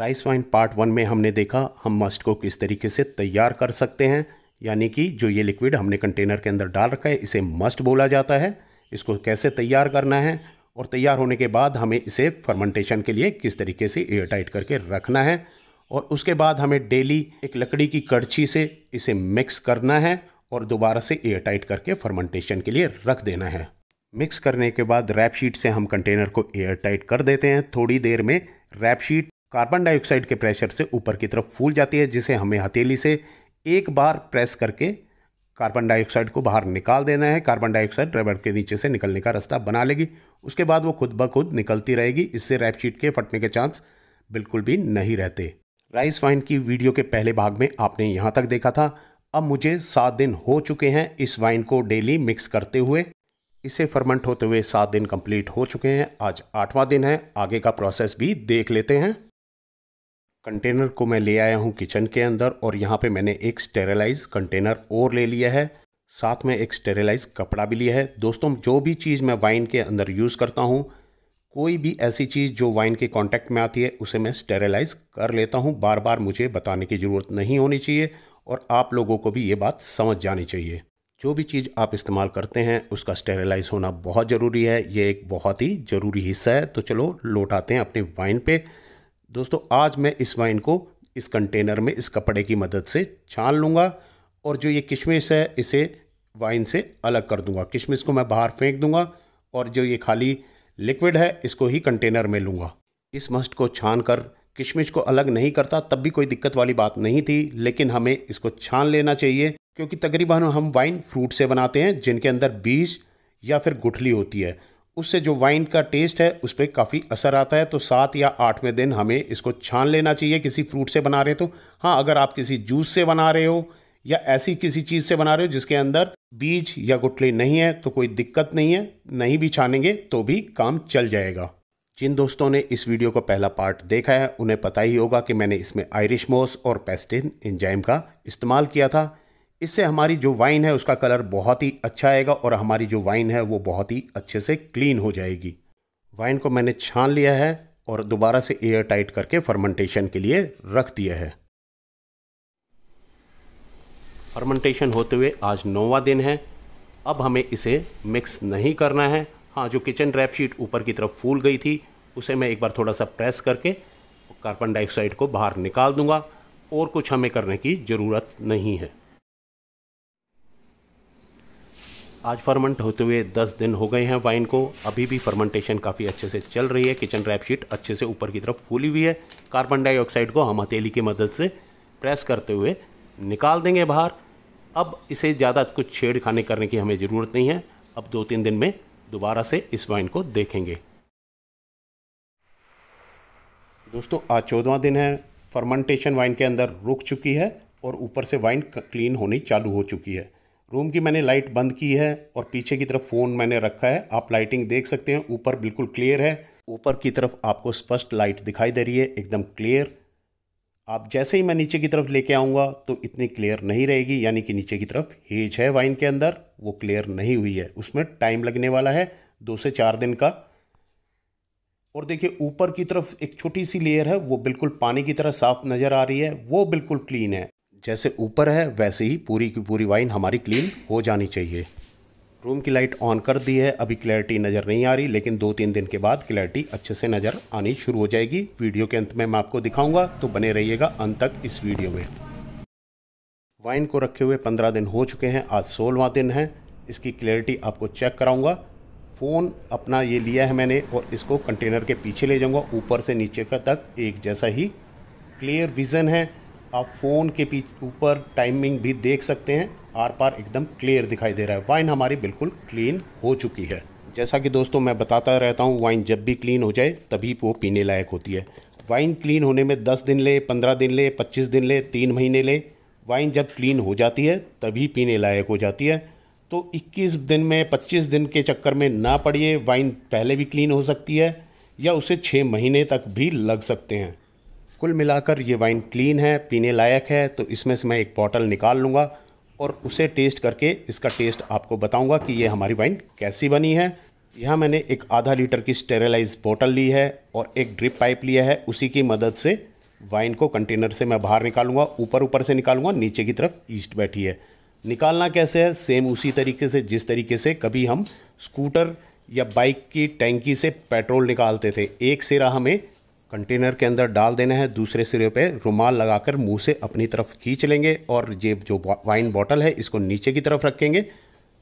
rice wine part one में हमने देखा हम मस्ट को किस तरीके से तैयार कर सकते हैं यानी कि जो ये लिक्विड हमने कंटेनर के अंदर डाल रखा है इसे मस्ट बोला जाता है इसको कैसे तैयार करना है और तैयार होने के बाद हमें इसे फर्मेंटेशन के लिए किस तरीके से एयर टाइट करके रखना है और उसके बाद हमें डेली एक लकड़ी की कड़छी से इसे मिक्स करना है और दोबारा से एयर टाइट करके फर्मेंटेशन के लिए रख देना है मिक्स करने के बाद रैप शीट से हम कंटेनर को एयर टाइट कर देते हैं थोड़ी देर में रैप शीट कार्बन डाइऑक्साइड के प्रेशर से ऊपर की तरफ फूल जाती है जिसे हमें हथेली से एक बार प्रेस करके कार्बन डाइऑक्साइड को बाहर निकाल देना है कार्बन डाइऑक्साइड रबड़ के नीचे से निकलने का रास्ता बना लेगी उसके बाद वो खुद ब खुद निकलती रहेगी इससे रैप शीट के फटने के चांस बिल्कुल भी नहीं रहते राइस वाइन की वीडियो के पहले भाग में आपने यहाँ तक देखा था अब मुझे सात दिन हो चुके हैं इस वाइन को डेली मिक्स करते हुए इसे फर्मेंट होते हुए सात दिन कंप्लीट हो चुके हैं आज आठवां दिन है आगे का प्रोसेस भी देख लेते हैं कंटेनर को मैं ले आया हूँ किचन के अंदर और यहाँ पे मैंने एक स्टेरलाइज कंटेनर और ले लिया है साथ में एक स्टेरलाइज कपड़ा भी लिया है दोस्तों जो भी चीज़ मैं वाइन के अंदर यूज़ करता हूँ कोई भी ऐसी चीज़ जो वाइन के कांटेक्ट में आती है उसे मैं स्टेरलाइज कर लेता हूँ बार बार मुझे बताने की ज़रूरत नहीं होनी चाहिए और आप लोगों को भी ये बात समझ जानी चाहिए जो भी चीज़ आप इस्तेमाल करते हैं उसका स्टेरलाइज होना बहुत ज़रूरी है ये एक बहुत ही ज़रूरी हिस्सा है तो चलो लौटाते हैं अपने वाइन पर दोस्तों आज मैं इस वाइन को इस कंटेनर में इस कपड़े की मदद से छान लूँगा और जो ये किशमिश है इसे वाइन से अलग कर दूंगा किशमिश को मैं बाहर फेंक दूंगा और जो ये खाली लिक्विड है इसको ही कंटेनर में लूँगा इस मस्ट को छान कर किशमिश को अलग नहीं करता तब भी कोई दिक्कत वाली बात नहीं थी लेकिन हमें इसको छान लेना चाहिए क्योंकि तकरीबन हम वाइन फ्रूट से बनाते हैं जिनके अंदर बीज या फिर गुठली होती है उससे जो वाइन का टेस्ट है उस पर काफ़ी असर आता है तो सात या आठवें दिन हमें इसको छान लेना चाहिए किसी फ्रूट से बना रहे हो तो हाँ अगर आप किसी जूस से बना रहे हो या ऐसी किसी चीज़ से बना रहे हो जिसके अंदर बीज या गुटली नहीं है तो कोई दिक्कत नहीं है नहीं भी छानेंगे तो भी काम चल जाएगा जिन दोस्तों ने इस वीडियो का पहला पार्ट देखा है उन्हें पता ही होगा कि मैंने इसमें आयरिश मोस और पेस्टिन इंजाइम का इस्तेमाल किया था इससे हमारी जो वाइन है उसका कलर बहुत ही अच्छा आएगा और हमारी जो वाइन है वो बहुत ही अच्छे से क्लीन हो जाएगी वाइन को मैंने छान लिया है और दोबारा से एयर टाइट करके फर्मेंटेशन के लिए रख दिया है फर्मेंटेशन होते हुए आज नौवा दिन है अब हमें इसे मिक्स नहीं करना है हाँ जो किचन रैप शीट ऊपर की तरफ फूल गई थी उसे मैं एक बार थोड़ा सा प्रेस करके कार्बन डाइऑक्साइड को बाहर निकाल दूंगा और कुछ हमें करने की ज़रूरत नहीं है आज फर्मेंट होते हुए 10 दिन हो गए हैं वाइन को अभी भी फर्मेंटेशन काफ़ी अच्छे से चल रही है किचन रैप शीट अच्छे से ऊपर की तरफ फूली हुई है कार्बन डाइऑक्साइड को हम हथेली की मदद से प्रेस करते हुए निकाल देंगे बाहर अब इसे ज़्यादा कुछ छेड़ खाने करने की हमें ज़रूरत नहीं है अब दो तीन दिन में दोबारा से इस वाइन को देखेंगे दोस्तों आज चौदवा दिन है फर्मेंटेशन वाइन के अंदर रुक चुकी है और ऊपर से वाइन क्लीन होनी चालू हो चुकी है रूम की मैंने लाइट बंद की है और पीछे की तरफ फ़ोन मैंने रखा है आप लाइटिंग देख सकते हैं ऊपर बिल्कुल क्लियर है ऊपर की तरफ आपको स्पष्ट लाइट दिखाई दे रही है एकदम क्लियर आप जैसे ही मैं नीचे की तरफ लेके आऊँगा तो इतनी क्लियर नहीं रहेगी यानी कि नीचे की तरफ हेज है वाइन के अंदर वो क्लियर नहीं हुई है उसमें टाइम लगने वाला है दो से चार दिन का और देखिए ऊपर की तरफ एक छोटी सी लेयर है वो बिल्कुल पानी की तरह साफ नज़र आ रही है वो बिल्कुल क्लीन है जैसे ऊपर है वैसे ही पूरी की पूरी वाइन हमारी क्लीन हो जानी चाहिए रूम की लाइट ऑन कर दी है अभी क्लैरिटी नज़र नहीं आ रही लेकिन दो तीन दिन के बाद क्लैरिटी अच्छे से नज़र आनी शुरू हो जाएगी वीडियो के अंत में मैं आपको दिखाऊंगा तो बने रहिएगा अंत तक इस वीडियो में वाइन को रखे हुए पंद्रह दिन हो चुके हैं आज सोलवा दिन है इसकी क्लैरिटी आपको चेक कराऊँगा फ़ोन अपना ये लिया है मैंने और इसको कंटेनर के पीछे ले जाऊँगा ऊपर से नीचे का तक एक जैसा ही क्लियर विज़न है आप फ़ोन के पीछे ऊपर टाइमिंग भी देख सकते हैं आर पार एकदम क्लियर दिखाई दे रहा है वाइन हमारी बिल्कुल क्लीन हो चुकी है जैसा कि दोस्तों मैं बताता रहता हूँ वाइन जब भी क्लीन हो जाए तभी वो पीने लायक होती है वाइन क्लीन होने में दस दिन ले पंद्रह दिन ले पच्चीस दिन ले तीन महीने ले वाइन जब क्लीन हो जाती है तभी पीने लायक हो जाती है तो 21 दिन में 25 दिन के चक्कर में ना पड़िए वाइन पहले भी क्लीन हो सकती है या उसे 6 महीने तक भी लग सकते हैं कुल मिलाकर ये वाइन क्लीन है पीने लायक है तो इसमें से मैं एक बॉटल निकाल लूँगा और उसे टेस्ट करके इसका टेस्ट आपको बताऊँगा कि ये हमारी वाइन कैसी बनी है यहाँ मैंने एक आधा लीटर की स्टेरलाइज बोतल ली है और एक ड्रिप पाइप लिया है उसी की मदद से वाइन को कंटेनर से मैं बाहर निकालूंगा ऊपर ऊपर से निकालूंगा नीचे की तरफ ईस्ट बैठी है निकालना कैसे है सेम उसी तरीके से जिस तरीके से कभी हम स्कूटर या बाइक की टैंकी से पेट्रोल निकालते थे एक सिरा हमें कंटेनर के अंदर डाल देना है दूसरे सिरे पे रुमाल लगाकर मुंह से अपनी तरफ खींच लेंगे और ये जो वाइन बॉटल है इसको नीचे की तरफ रखेंगे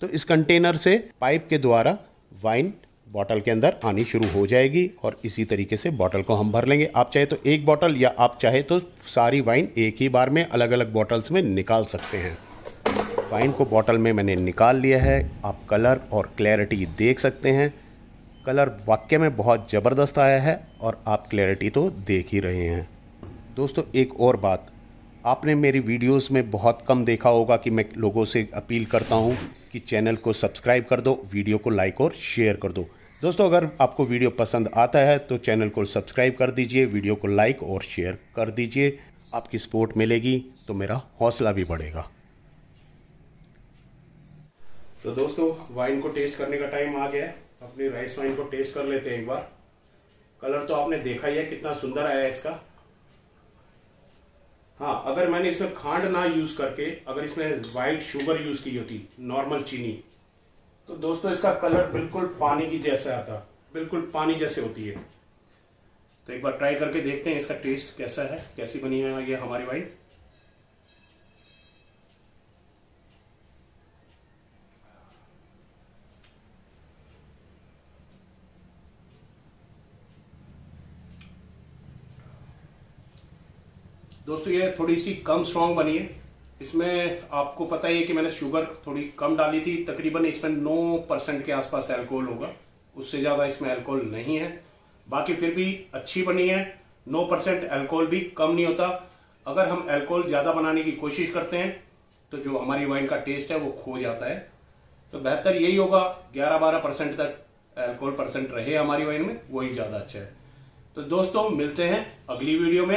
तो इस कंटेनर से पाइप के द्वारा वाइन बॉटल के अंदर आनी शुरू हो जाएगी और इसी तरीके से बॉटल को हम भर लेंगे आप चाहे तो एक बॉटल या आप चाहे तो सारी वाइन एक ही बार में अलग अलग बॉटल्स में निकाल सकते हैं वाइन को बॉटल में मैंने निकाल लिया है आप कलर और क्लैरिटी देख सकते हैं कलर वाक्य में बहुत ज़बरदस्त आया है और आप क्लैरिटी तो देख ही रहे हैं दोस्तों एक और बात आपने मेरी वीडियोस में बहुत कम देखा होगा कि मैं लोगों से अपील करता हूँ कि चैनल को सब्सक्राइब कर दो वीडियो को लाइक और शेयर कर दो दोस्तों अगर आपको वीडियो पसंद आता है तो चैनल को सब्सक्राइब कर दीजिए वीडियो को लाइक और शेयर कर दीजिए आपकी सपोर्ट मिलेगी तो मेरा हौसला भी बढ़ेगा तो दोस्तों वाइन को टेस्ट करने का टाइम आ गया है अपने राइस वाइन को टेस्ट कर लेते हैं एक बार कलर तो आपने देखा ही है कितना सुंदर आया है इसका हाँ अगर मैंने इसमें खांड ना यूज करके अगर इसमें वाइट शुगर यूज की होती नॉर्मल चीनी तो दोस्तों इसका कलर बिल्कुल पानी की जैसा आता बिल्कुल पानी जैसे होती है तो एक बार ट्राई करके देखते हैं इसका टेस्ट कैसा है कैसी बनी है ये हमारी वाइन दोस्तों ये थोड़ी सी कम स्ट्रॉन्ग बनी है इसमें आपको पता ही है कि मैंने शुगर थोड़ी कम डाली थी तकरीबन इसमें 9 परसेंट के आसपास अल्कोहल होगा उससे ज़्यादा इसमें अल्कोहल नहीं है बाकी फिर भी अच्छी बनी है 9 परसेंट अल्कोहल भी कम नहीं होता अगर हम अल्कोहल ज़्यादा बनाने की कोशिश करते हैं तो जो हमारी वाइन का टेस्ट है वो खो जाता है तो बेहतर यही होगा ग्यारह बारह परसेंट तक एल्कोहल परसेंट रहे हमारी वाइन में वही ज़्यादा अच्छा है तो दोस्तों मिलते हैं अगली वीडियो में